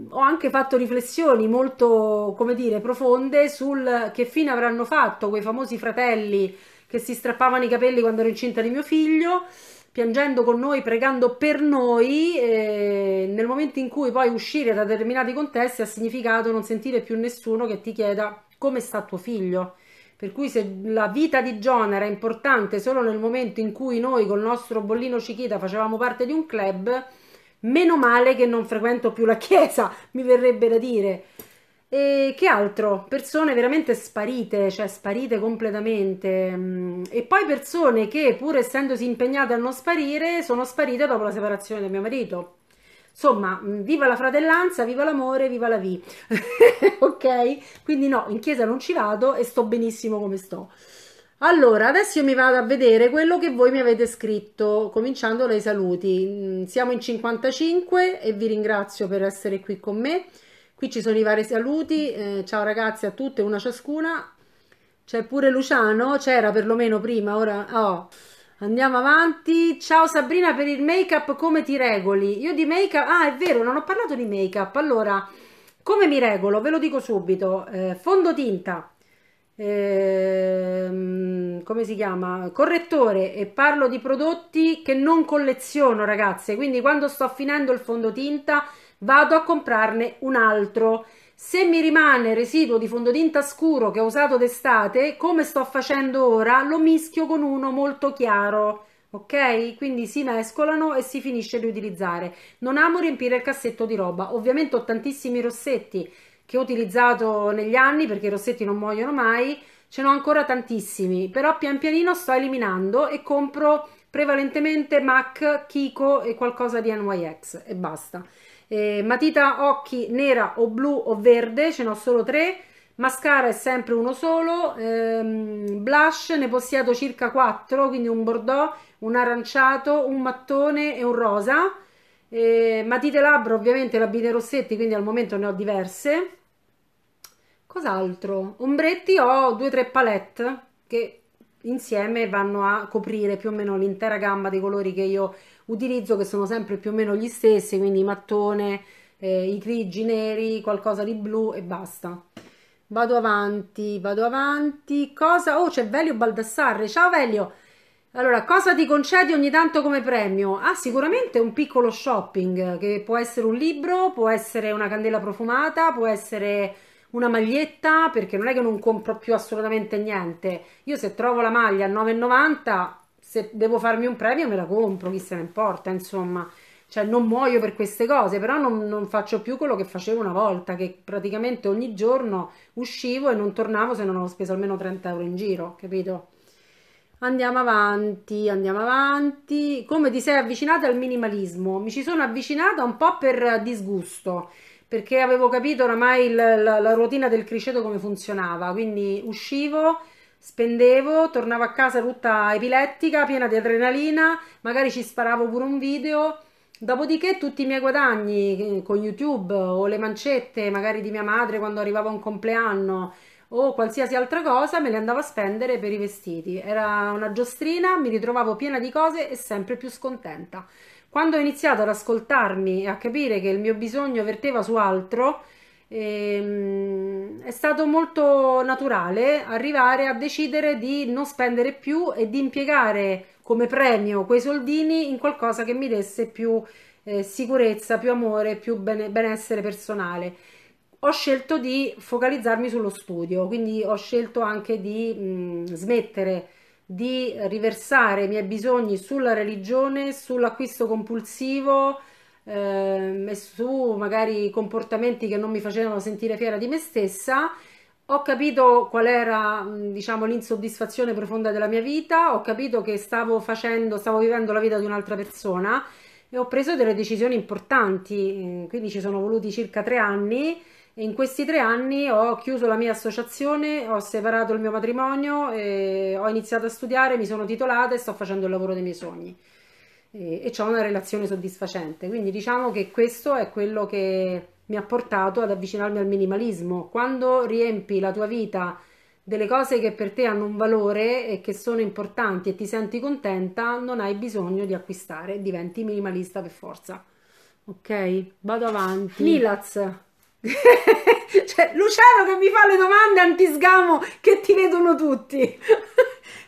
ho anche fatto riflessioni molto, come dire, profonde sul che fine avranno fatto quei famosi fratelli che si strappavano i capelli quando ero incinta di mio figlio, piangendo con noi, pregando per noi, eh, nel momento in cui poi uscire da determinati contesti ha significato non sentire più nessuno che ti chieda come sta tuo figlio per cui se la vita di John era importante solo nel momento in cui noi col nostro bollino Cichita facevamo parte di un club, meno male che non frequento più la chiesa, mi verrebbe da dire. E che altro? Persone veramente sparite, cioè sparite completamente. Mm, e poi persone che pur essendosi impegnate a non sparire, sono sparite dopo la separazione da mio marito. Insomma, mm, viva la fratellanza, viva l'amore, viva la V. ok? Quindi no, in chiesa non ci vado e sto benissimo come sto. Allora, adesso io mi vado a vedere quello che voi mi avete scritto, cominciando dai saluti. Mm, siamo in 55 e vi ringrazio per essere qui con me. Qui ci sono i vari saluti. Eh, ciao ragazzi a tutte, una ciascuna. C'è pure Luciano, c'era perlomeno prima, ora... Oh. Andiamo avanti. Ciao Sabrina, per il make-up come ti regoli? Io di make-up... Ah, è vero, non ho parlato di make-up. Allora, come mi regolo? Ve lo dico subito. Eh, fondotinta. Eh, come si chiama? Correttore. E parlo di prodotti che non colleziono, ragazze. Quindi quando sto finendo il fondotinta vado a comprarne un altro. Se mi rimane residuo di fondotinta scuro che ho usato d'estate, come sto facendo ora, lo mischio con uno molto chiaro. Ok? Quindi si mescolano e si finisce di utilizzare. Non amo riempire il cassetto di roba. Ovviamente ho tantissimi rossetti che ho utilizzato negli anni perché i rossetti non muoiono mai. Ce n'ho ancora tantissimi, però pian pianino sto eliminando e compro prevalentemente MAC, Kiko e qualcosa di NYX e basta. Eh, matita occhi nera o blu o verde, ce ne ho solo tre. Mascara è sempre uno solo. Ehm, blush ne possiedo circa 4, quindi un bordeaux, un aranciato, un mattone e un rosa. Eh, matite labbra ovviamente la Rossetti, quindi al momento ne ho diverse. Cos'altro? Ombretti ho due o tre palette che insieme vanno a coprire più o meno l'intera gamma dei colori che io ho utilizzo che sono sempre più o meno gli stessi, quindi mattone, eh, i grigi neri, qualcosa di blu e basta. Vado avanti, vado avanti. Cosa? Oh, c'è Velio Baldassarre. Ciao Velio. Allora, cosa ti concedi ogni tanto come premio? Ah, sicuramente un piccolo shopping, che può essere un libro, può essere una candela profumata, può essere una maglietta, perché non è che non compro più assolutamente niente. Io se trovo la maglia a 9,90 se devo farmi un premio me la compro, chi se ne importa, insomma. Cioè, non muoio per queste cose, però non, non faccio più quello che facevo una volta, che praticamente ogni giorno uscivo e non tornavo se non avevo speso almeno 30 euro in giro, capito? Andiamo avanti, andiamo avanti. Come ti sei avvicinata al minimalismo? Mi ci sono avvicinata un po' per disgusto, perché avevo capito oramai il, la, la, rotina del criceto come funzionava, quindi uscivo Spendevo, tornavo a casa tutta epilettica, piena di adrenalina, magari ci sparavo pure un video. Dopodiché tutti i miei guadagni eh, con YouTube o le mancette magari di mia madre quando arrivava un compleanno o qualsiasi altra cosa me le andavo a spendere per i vestiti. Era una giostrina, mi ritrovavo piena di cose e sempre più scontenta. Quando ho iniziato ad ascoltarmi e a capire che il mio bisogno verteva su altro, e, ehm, è stato molto naturale arrivare a decidere di non spendere più e di impiegare come premio quei soldini in qualcosa che mi desse più eh, sicurezza, più amore, più bene, benessere personale. Ho scelto di focalizzarmi sullo studio, quindi ho scelto anche di mh, smettere di riversare i miei bisogni sulla religione, sull'acquisto compulsivo, eh, e su magari comportamenti che non mi facevano sentire fiera di me stessa. Ho capito qual era, mm, diciamo, l'insoddisfazione profonda della mia vita, ho capito che stavo facendo, stavo vivendo la vita di un'altra persona e ho preso delle decisioni importanti, eh, quindi ci sono voluti circa tre anni e in questi tre anni ho chiuso la mia associazione, ho separato il mio matrimonio, ho iniziato a studiare, mi sono titolata e sto facendo il lavoro dei miei sogni e, ho una relazione soddisfacente. Quindi diciamo che questo è quello che mi ha portato ad avvicinarmi al minimalismo. Quando riempi la tua vita delle cose che per te hanno un valore e che sono importanti e ti senti contenta, non hai bisogno di acquistare, diventi minimalista per forza. Ok, vado avanti. Lilaz. cioè, Luciano che mi fa le domande antisgamo che ti vedono tutti.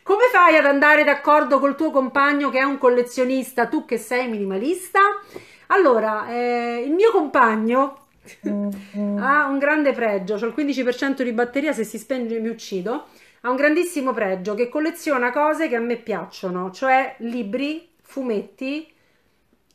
Come fai ad andare d'accordo col tuo compagno che è un collezionista, tu che sei minimalista? Allora, eh, il mio compagno mm-hmm. ha un grande pregio, ho il 15% di batteria, se si spenge mi uccido. Ha un grandissimo pregio che colleziona cose che a me piacciono, cioè libri, fumetti,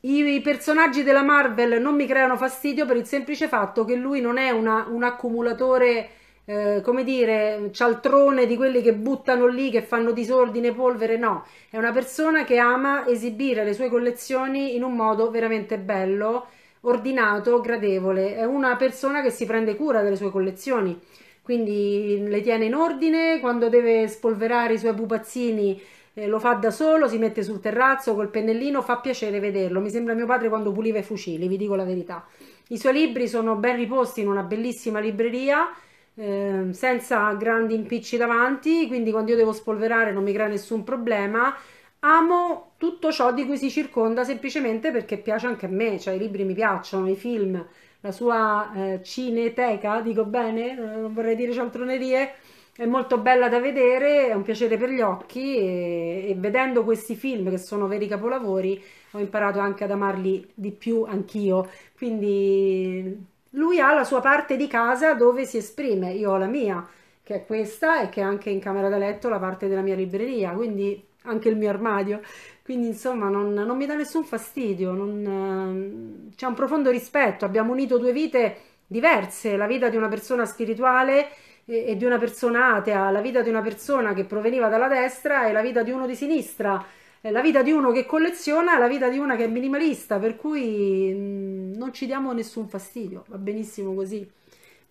i personaggi della Marvel non mi creano fastidio per il semplice fatto che lui non è una, un accumulatore eh, come dire, cialtrone di quelli che buttano lì, che fanno disordine, polvere, no, è una persona che ama esibire le sue collezioni in un modo veramente bello, ordinato, gradevole, è una persona che si prende cura delle sue collezioni, quindi le tiene in ordine, quando deve spolverare i suoi pupazzini eh, lo fa da solo, si mette sul terrazzo col pennellino, fa piacere vederlo. Mi sembra mio padre quando puliva i fucili, vi dico la verità. I suoi libri sono ben riposti in una bellissima libreria Ehm, senza grandi impicci davanti, quindi quando io devo spolverare non mi crea nessun problema. Amo tutto ciò di cui si circonda semplicemente perché piace anche a me, cioè i libri mi piacciono, i film, la sua eh, cineteca, dico bene, eh, non vorrei dire cialtronerie, è molto bella da vedere, è un piacere per gli occhi e, e vedendo questi film che sono veri capolavori ho imparato anche ad amarli di più anch'io, quindi lui ha la sua parte di casa dove si esprime, io ho la mia, che è questa e che è anche in camera da letto la parte della mia libreria, quindi anche il mio armadio. Quindi insomma non, non mi dà nessun fastidio, non, ehm, c'è un profondo rispetto, abbiamo unito due vite diverse, la vita di una persona spirituale e, e di una persona atea, la vita di una persona che proveniva dalla destra e la vita di uno di sinistra la vita di uno che colleziona, la vita di una che è minimalista, per cui mm, non ci diamo nessun fastidio, va benissimo così.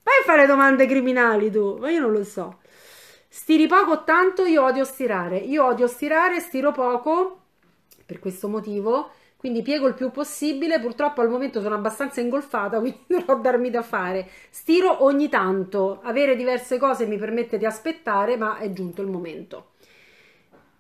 Vai a fare domande criminali tu, ma io non lo so. Stiri poco, tanto io odio stirare. Io odio stirare, stiro poco, per questo motivo, quindi piego il più possibile. Purtroppo al momento sono abbastanza ingolfata, quindi dovrò darmi da fare. Stiro ogni tanto, avere diverse cose mi permette di aspettare, ma è giunto il momento.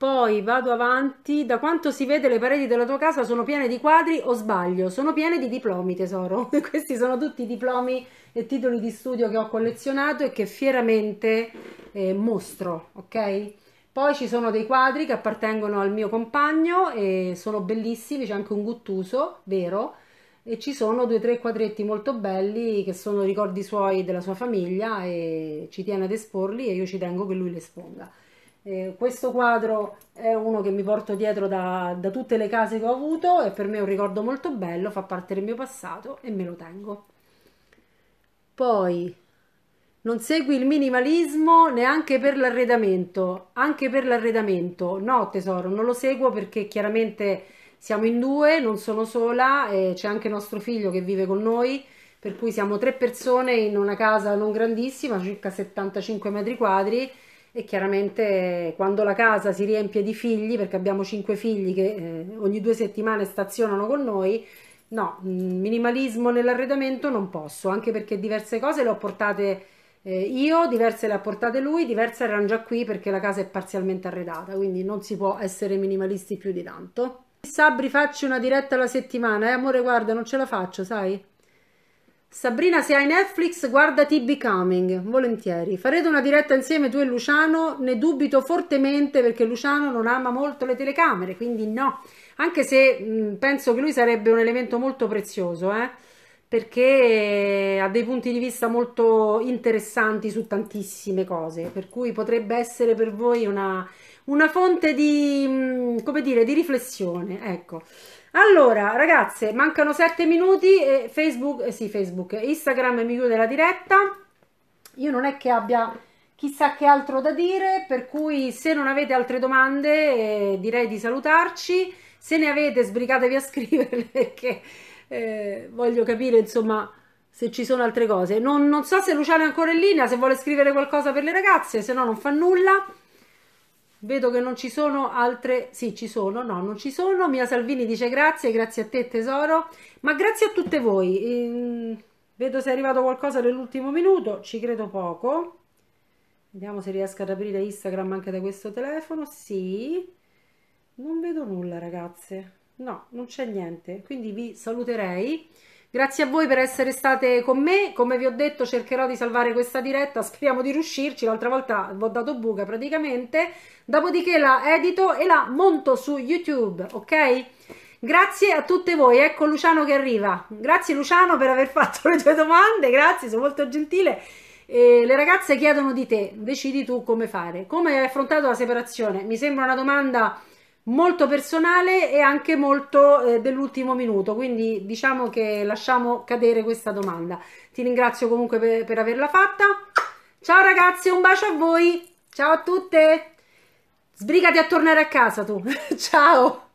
Poi vado avanti. Da quanto si vede le pareti della tua casa sono piene di quadri o sbaglio? Sono piene di diplomi, tesoro. Questi sono tutti i diplomi e titoli di studio che ho collezionato e che fieramente eh, mostro, ok? Poi ci sono dei quadri che appartengono al mio compagno e sono bellissimi, c'è anche un guttuso, vero? E ci sono due o tre quadretti molto belli che sono ricordi suoi della sua famiglia e ci tiene ad esporli e io ci tengo che lui le esponga. Eh, questo quadro è uno che mi porto dietro da, da tutte le case che ho avuto e per me è un ricordo molto bello, fa parte del mio passato e me lo tengo. Poi non segui il minimalismo neanche per l'arredamento, anche per l'arredamento. No, tesoro, non lo seguo perché chiaramente siamo in due, non sono sola e c'è anche nostro figlio che vive con noi, per cui siamo tre persone in una casa non grandissima, circa 75 metri quadri e chiaramente eh, quando la casa si riempie di figli, perché abbiamo cinque figli che eh, ogni due settimane stazionano con noi, no, mm, minimalismo nell'arredamento non posso, anche perché diverse cose le ho portate eh, io, diverse le ha portate lui, diverse erano già qui perché la casa è parzialmente arredata, quindi non si può essere minimalisti più di tanto. Sabri, facci una diretta alla settimana, eh amore, guarda, non ce la faccio, sai? Sabrina, se hai Netflix, guardati Becoming, volentieri. Farete una diretta insieme tu e Luciano, ne dubito fortemente perché Luciano non ama molto le telecamere, quindi no. Anche se mh, mm, penso che lui sarebbe un elemento molto prezioso, eh? perché ha dei punti di vista molto interessanti su tantissime cose, per cui potrebbe essere per voi una, una fonte di, mh, mm, come dire, di riflessione, ecco. Allora, ragazze, mancano 7 minuti e Facebook, eh sì, Facebook, Instagram mi chiude la diretta. Io non è che abbia chissà che altro da dire, per cui se non avete altre domande eh, direi di salutarci. Se ne avete, sbrigatevi a scriverle perché eh, voglio capire, insomma, se ci sono altre cose. Non, non so se Luciana è ancora in linea, se vuole scrivere qualcosa per le ragazze, se no non fa nulla. Vedo che non ci sono altre... Sì, ci sono, no, non ci sono. Mia Salvini dice grazie, grazie a te tesoro. Ma grazie a tutte voi. Ehm, vedo se è arrivato qualcosa nell'ultimo minuto, ci credo poco. Vediamo se riesco ad aprire Instagram anche da questo telefono. Sì, non vedo nulla ragazze. No, non c'è niente. Quindi vi saluterei. Grazie a voi per essere state con me. Come vi ho detto, cercherò di salvare questa diretta. Speriamo di riuscirci. L'altra volta vi ho dato buca praticamente. Dopodiché la edito e la monto su YouTube, ok? Grazie a tutte voi, ecco Luciano che arriva. Grazie Luciano per aver fatto le tue domande, grazie, sono molto gentile. Eh, le ragazze chiedono di te, decidi tu come fare. Come hai affrontato la separazione? Mi sembra una domanda molto personale e anche molto eh, dell'ultimo minuto, quindi diciamo che lasciamo cadere questa domanda. Ti ringrazio comunque per, per averla fatta. Ciao ragazzi, un bacio a voi. Ciao a tutte. Sbrigati a tornare a casa tu. Ciao.